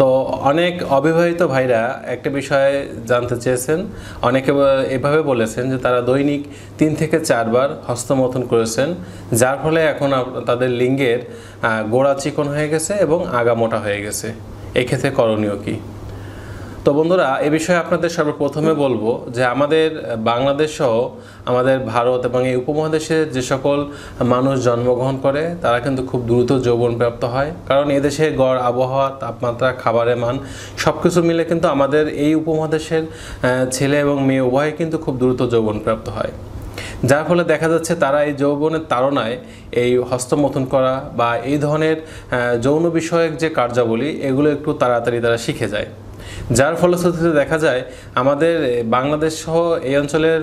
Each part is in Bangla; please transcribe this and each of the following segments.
তো অনেক অবিবাহিত ভাইরা একটা বিষয়ে জানতে চেয়েছেন অনেকে এভাবে বলেছেন যে তারা দৈনিক তিন থেকে চারবার হস্তমথন করেছেন যার ফলে এখন তাদের লিঙ্গের গোড়া চিকন হয়ে গেছে এবং আগা মোটা হয়ে গেছে এক্ষেত্রে করণীয় কী তো বন্ধুরা এ বিষয়ে আপনাদের সর্বপ্রথমে বলবো যে আমাদের বাংলাদেশ সহ আমাদের ভারত এবং এই উপমহাদেশে যে সকল মানুষ জন্মগ্রহণ করে তারা কিন্তু খুব দ্রুত যৌবনপ্রাপ্ত হয় কারণ এদেশে গড় আবহাওয়া তাপমাত্রা খাবারের মান সব কিছু মিলে কিন্তু আমাদের এই উপমহাদেশের ছেলে এবং মেয়ে উভয়ে কিন্তু খুব দ্রুত যৌবনপ্রাপ্ত হয় যার ফলে দেখা যাচ্ছে তারা এই যৌবনের তাড়নায় এই হস্তমথন করা বা এই ধরনের যৌন বিষয়ক যে কার্যাবলী এগুলো একটু তাড়াতাড়ি তারা শিখে যায় যার ফলশ্রুতিতে দেখা যায় আমাদের বাংলাদেশ সহ এই অঞ্চলের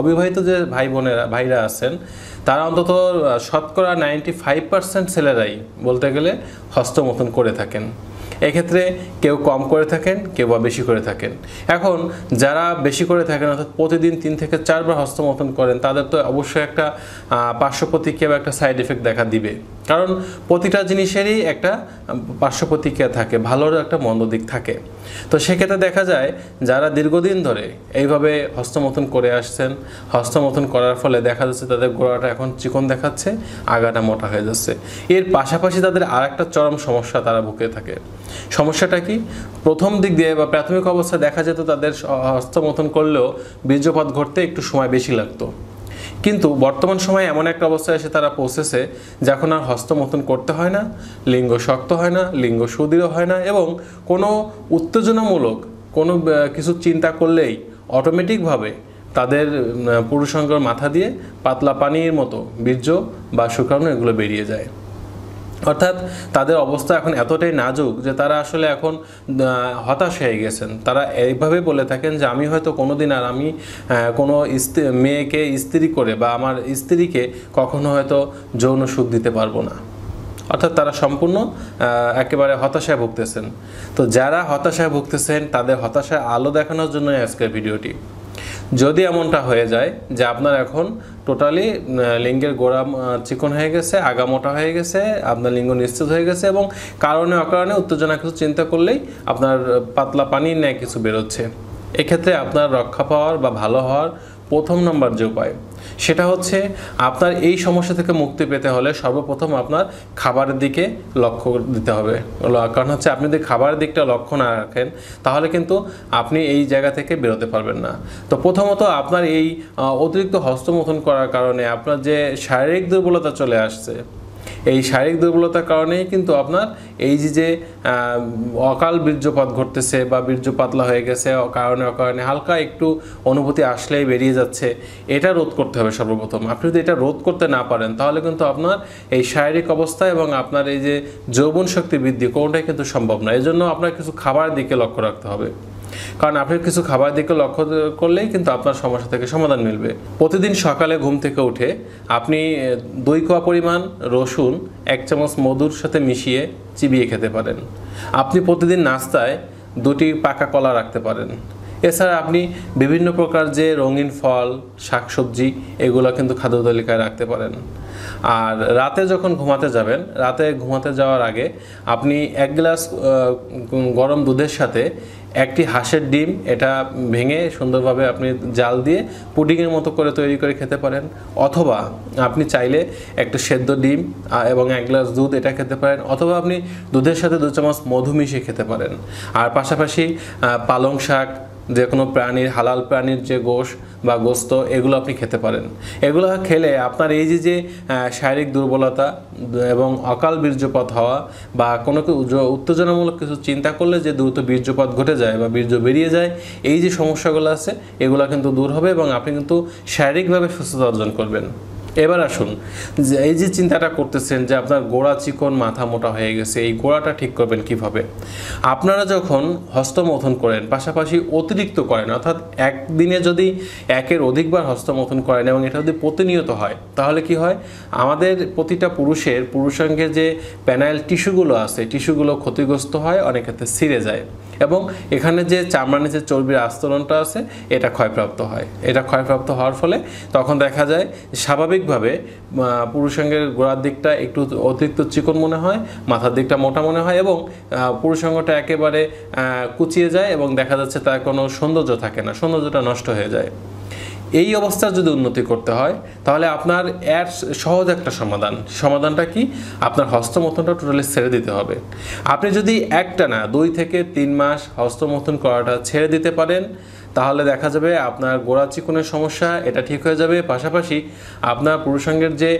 অবিবাহিত যে ভাই বোনেরা ভাইরা আছেন তারা অন্তত শতকরা নাইনটি ফাইভ পার্সেন্ট ছেলেরাই বলতে গেলে হস্তমতন করে থাকেন এক্ষেত্রে কেউ কম করে থাকেন কেউ বা বেশি করে থাকেন এখন যারা বেশি করে থাকেন অর্থাৎ প্রতিদিন তিন থেকে চারবার হস্তমতন করেন তাদের তো অবশ্যই একটা পার্শ্বপ্রতিক্রিয়া বা একটা সাইড এফেক্ট দেখা দিবে কারণ প্রতিটা জিনিসেরই একটা পার্শ্ব প্রতিক্রিয়া থাকে ভালোর একটা মন্দ দিক থাকে তো সেক্ষেত্রে দেখা যায় যারা দীর্ঘদিন ধরে এইভাবে হস্তমথন করে আসছেন হস্তমথন করার ফলে দেখা যাচ্ছে তাদের গোড়াটা এখন চিকন দেখাচ্ছে আগাটা মোটা হয়ে যাচ্ছে এর পাশাপাশি তাদের আর একটা চরম সমস্যা তারা ভুগে থাকে সমস্যাটা কি প্রথম দিক দিয়ে বা প্রাথমিক অবস্থায় দেখা যেত তাদের হস্তমথন করলেও বীর্যপাত ঘটতে একটু সময় বেশি লাগতো কিন্তু বর্তমান সময়ে এমন একটা অবস্থায় এসে তারা পৌঁছেছে যখন আর হস্তমতন করতে হয় না লিঙ্গ শক্ত হয় না লিঙ্গ সুদৃঢ় হয় না এবং কোনো উত্তেজনামূলক কোনো কিছু চিন্তা করলেই অটোমেটিকভাবে তাদের পুরুষাঙ্গর মাথা দিয়ে পাতলা পানির মতো বীর্য বা শুক্রাণু এগুলো বেরিয়ে যায় অর্থাৎ তাদের অবস্থা এখন এতটাই নাজুক যে তারা আসলে এখন হতাশ হয়ে গেছেন তারা এইভাবে বলে থাকেন যে আমি হয়তো কোনো দিন আর আমি কোনো মেয়েকে স্ত্রী করে বা আমার স্ত্রীকে কখনো হয়তো যৌন সুখ দিতে পারবো না অর্থাৎ তারা সম্পূর্ণ একেবারে হতাশায় ভুগতেছেন তো যারা হতাশায় ভুগতেছেন তাদের হতাশায় আলো দেখানোর জন্যই আজকের ভিডিওটি যদি এমনটা হয়ে যায় যে আপনার এখন টোটালি লিঙ্গের গোড়া চিকন হয়ে গেছে আগা মোটা হয়ে গেছে আপনার লিঙ্গ নিশ্চিত হয়ে গেছে এবং কারণে অকারণে উত্তেজনা কিছু চিন্তা করলেই আপনার পাতলা পানির ন্যায় কিছু বেরোচ্ছে এক্ষেত্রে আপনার রক্ষা পাওয়ার বা ভালো হওয়ার প্রথম নম্বর যে উপায় সেটা হচ্ছে আপনার এই সমস্যা থেকে মুক্তি পেতে হলে সর্বপ্রথম আপনার খাবারের দিকে লক্ষ্য দিতে হবে কারণ হচ্ছে আপনি যদি খাবারের দিকটা লক্ষ্য না রাখেন তাহলে কিন্তু আপনি এই জায়গা থেকে বেরোতে পারবেন না তো প্রথমত আপনার এই অতিরিক্ত হস্তমথন করার কারণে আপনার যে শারীরিক দুর্বলতা চলে আসছে এই শারীরিক দুর্বলতার কারণেই কিন্তু আপনার এই যে যে অকাল বীর্যপাত ঘটতেছে বা বীর্য পাতলা হয়ে গেছে কারণে অকারণে হালকা একটু অনুভূতি আসলেই বেরিয়ে যাচ্ছে এটা রোধ করতে হবে সর্বপ্রথম আপনি যদি এটা রোধ করতে না পারেন তাহলে কিন্তু আপনার এই শারীরিক অবস্থা এবং আপনার এই যে যৌবন শক্তি বৃদ্ধি কোনোটাই কিন্তু সম্ভব না এজন্য আপনার কিছু খাবার দিকে লক্ষ্য রাখতে হবে কারণ আপনি কিছু খাবার দিকে লক্ষ্য করলেই কিন্তু আপনার সমস্যা থেকে সমাধান মিলবে প্রতিদিন সকালে ঘুম থেকে উঠে আপনি দুই কোয়া পরিমাণ রসুন এক চামচ মধুর সাথে মিশিয়ে চিবিয়ে খেতে পারেন আপনি প্রতিদিন নাস্তায় দুটি পাকা কলা রাখতে পারেন এছাড়া আপনি বিভিন্ন প্রকার যে রঙিন ফল শাকসবজি এগুলো কিন্তু খাদ্য তালিকায় রাখতে পারেন আর রাতে যখন ঘুমাতে যাবেন রাতে ঘুমাতে যাওয়ার আগে আপনি এক গ্লাস গরম দুধের সাথে একটি হাঁসের ডিম এটা ভেঙে সুন্দরভাবে আপনি জাল দিয়ে পুডিংয়ের মতো করে তৈরি করে খেতে পারেন অথবা আপনি চাইলে একটা সেদ্ধ ডিম এবং এক গ্লাস দুধ এটা খেতে পারেন অথবা আপনি দুধের সাথে দু চামচ মধু মিশিয়ে খেতে পারেন আর পাশাপাশি পালং শাক যে কোনো প্রাণীর হালাল প্রাণীর যে গোশ বা গোস্ত এগুলো আপনি খেতে পারেন এগুলো খেলে আপনার এই যে যে শারীরিক দুর্বলতা এবং অকাল বীর্যপাত হওয়া বা কোনো উত্তেজনামূলক কিছু চিন্তা করলে যে দ্রুত বীর্যপাত ঘটে যায় বা বীর্য বেরিয়ে যায় এই যে সমস্যাগুলো আছে এগুলো কিন্তু দূর হবে এবং আপনি কিন্তু শারীরিকভাবে সুস্থতা অর্জন করবেন এবার আসুন যে এই যে চিন্তাটা করতেছেন যে আপনার গোড়া চিকন মাথা মোটা হয়ে গেছে এই গোড়াটা ঠিক করবেন কিভাবে আপনারা যখন হস্তমথন করেন পাশাপাশি অতিরিক্ত করেন অর্থাৎ একদিনে যদি একের অধিকবার হস্তমথন করেন এবং এটা যদি প্রতিনিয়ত হয় তাহলে কি হয় আমাদের প্রতিটা পুরুষের পুরুষাঙ্গে যে প্যানাইল টিস্যুগুলো আছে টিস্যুগুলো ক্ষতিগ্রস্ত হয় অনেক ক্ষেত্রে ছিঁড়ে যায় এবং এখানে যে চামড়া নিচে চর্বির আস্তরণটা আছে এটা ক্ষয়প্রাপ্ত হয় এটা ক্ষয়প্রাপ্ত হওয়ার ফলে তখন দেখা যায় স্বাভাবিক স্বাভাবিকভাবে পুরুষাঙ্গের গোড়ার দিকটা একটু অতিরিক্ত চিকন মনে হয় মাথার দিকটা মোটা মনে হয় এবং পুরুষাঙ্গটা একেবারে কুচিয়ে যায় এবং দেখা যাচ্ছে তার কোনো সৌন্দর্য থাকে না সৌন্দর্যটা নষ্ট হয়ে যায় এই অবস্থার যদি উন্নতি করতে হয় তাহলে আপনার এর সহজ একটা সমাধান সমাধানটা কি আপনার হস্তমথনটা টোটালি ছেড়ে দিতে হবে আপনি যদি একটা না দুই থেকে তিন মাস হস্তমথন করাটা ছেড়ে দিতে পারেন তাহলে দেখা যাবে আপনার গোড়া চিকুনের সমস্যা এটা ঠিক হয়ে যাবে পাশাপাশি আপনার পুরুষাঙ্গের যে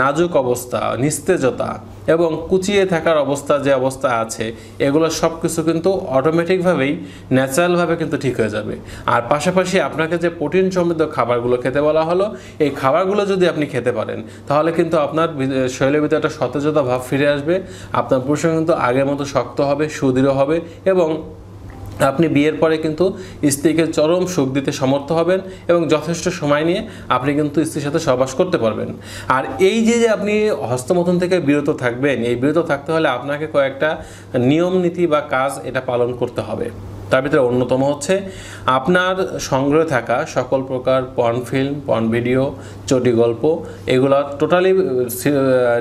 নাজুক অবস্থা নিস্তেজতা এবং কুচিয়ে থাকার অবস্থা যে অবস্থা আছে এগুলো সব কিছু কিন্তু অটোমেটিকভাবেই ন্যাচারালভাবে কিন্তু ঠিক হয়ে যাবে আর পাশাপাশি আপনাকে যে প্রোটিন সমৃদ্ধ খাবারগুলো খেতে বলা হলো এই খাবারগুলো যদি আপনি খেতে পারেন তাহলে কিন্তু আপনার শরীরের ভিতরে একটা সতেজতা ভাব ফিরে আসবে আপনার পুরুষাঙ্গ কিন্তু আগের মতো শক্ত হবে সুদৃঢ় হবে এবং আপনি বিয়ের পরে কিন্তু স্ত্রীকে চরম সুখ দিতে সমর্থ হবেন এবং যথেষ্ট সময় নিয়ে আপনি কিন্তু স্ত্রীর সাথে সহবাস করতে পারবেন আর এই যে যে আপনি হস্তমতন থেকে বিরত থাকবেন এই বিরত থাকতে হলে আপনাকে কয়েকটা নিয়ম নীতি বা কাজ এটা পালন করতে হবে তার ভিতরে অন্যতম হচ্ছে আপনার সংগ্রহে থাকা সকল প্রকার পর্ন ফিল্ম পর্ন ভিডিও চটি গল্প এগুলো টোটালি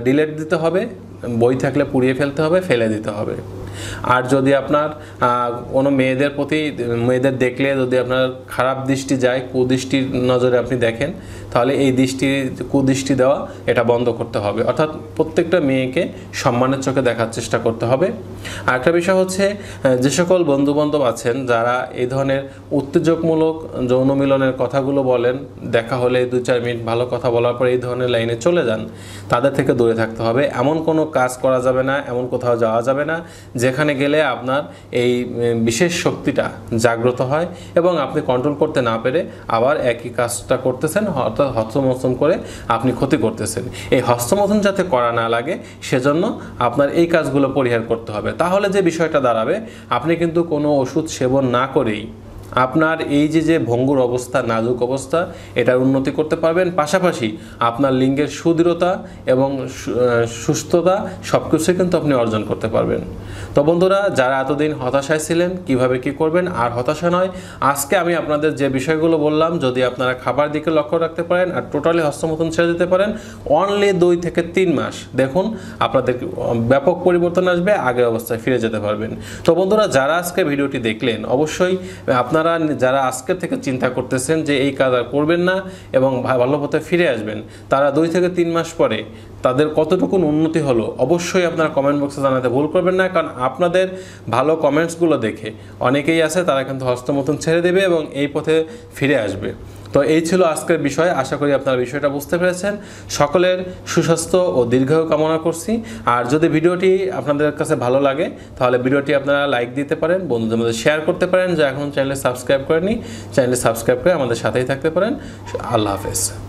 ডিলেট দিতে হবে বই থাকলে পুড়িয়ে ফেলতে হবে ফেলে দিতে হবে আর যদি আপনার কোনো মেয়েদের প্রতি মেয়েদের দেখলে যদি আপনার খারাপ দৃষ্টি যায় কুদৃষ্টির নজরে আপনি দেখেন তাহলে এই দৃষ্টি কুদৃষ্টি দেওয়া এটা বন্ধ করতে হবে অর্থাৎ প্রত্যেকটা মেয়েকে সম্মানের চোখে দেখার চেষ্টা করতে হবে আর একটা বিষয় হচ্ছে যে সকল বন্ধুবান্ধব আছেন যারা এই ধরনের উত্তেজকমূলক যৌন মিলনের কথাগুলো বলেন দেখা হলে দু চার মিনিট ভালো কথা বলার পরে এই ধরনের লাইনে চলে যান তাদের থেকে দূরে থাকতে হবে এমন কোনো কাজ করা যাবে না এমন কোথাও যাওয়া যাবে না যে যেখানে গেলে আপনার এই বিশেষ শক্তিটা জাগ্রত হয় এবং আপনি কন্ট্রোল করতে না পেরে আবার একই কাজটা করতেছেন অর্থাৎ হস্তমোচন করে আপনি ক্ষতি করতেছেন এই হস্তমোচন যাতে করা না লাগে সেজন্য আপনার এই কাজগুলো পরিহার করতে হবে তাহলে যে বিষয়টা দাঁড়াবে আপনি কিন্তু কোনো ওষুধ সেবন না করেই আপনার এই যে যে ভঙ্গুর অবস্থা নাজুক অবস্থা এটার উন্নতি করতে পারবেন পাশাপাশি আপনার লিঙ্গের সুদৃঢ়তা এবং সুস্থতা সব কিছুই কিন্তু আপনি অর্জন করতে পারবেন তো বন্ধুরা যারা এতদিন হতাশায় ছিলেন কিভাবে কি করবেন আর হতাশা নয় আজকে আমি আপনাদের যে বিষয়গুলো বললাম যদি আপনারা খাবার দিকে লক্ষ্য রাখতে পারেন আর টোটালি হস্তমতন ছেড়ে দিতে পারেন অনলি দুই থেকে তিন মাস দেখুন আপনাদের ব্যাপক পরিবর্তন আসবে আগের অবস্থায় ফিরে যেতে পারবেন তো বন্ধুরা যারা আজকে ভিডিওটি দেখলেন অবশ্যই আপনার আপনারা যারা আজকে থেকে চিন্তা করতেছেন যে এই কাজ আর করবেন না এবং ভালো পথে ফিরে আসবেন তারা দুই থেকে তিন মাস পরে তাদের কতটুকু উন্নতি হলো অবশ্যই আপনারা কমেন্ট বক্সে জানাতে ভুল করবেন না কারণ আপনাদের ভালো কমেন্টসগুলো দেখে অনেকেই আছে তারা কিন্তু হস্তমতন ছেড়ে দেবে এবং এই পথে ফিরে আসবে তো এই ছিল আজকের বিষয় আশা করি আপনারা বিষয়টা বুঝতে পেরেছেন সকলের সুস্বাস্থ্য ও দীর্ঘায়ু কামনা করছি আর যদি ভিডিওটি আপনাদের কাছে ভালো লাগে তাহলে ভিডিওটি আপনারা লাইক দিতে পারেন বন্ধুদের মধ্যে শেয়ার করতে পারেন যা এখন চ্যানেলে সাবস্ক্রাইব করেনি চ্যানেলে সাবস্ক্রাইব করে আমাদের সাথেই থাকতে পারেন আল্লাহ হাফেজ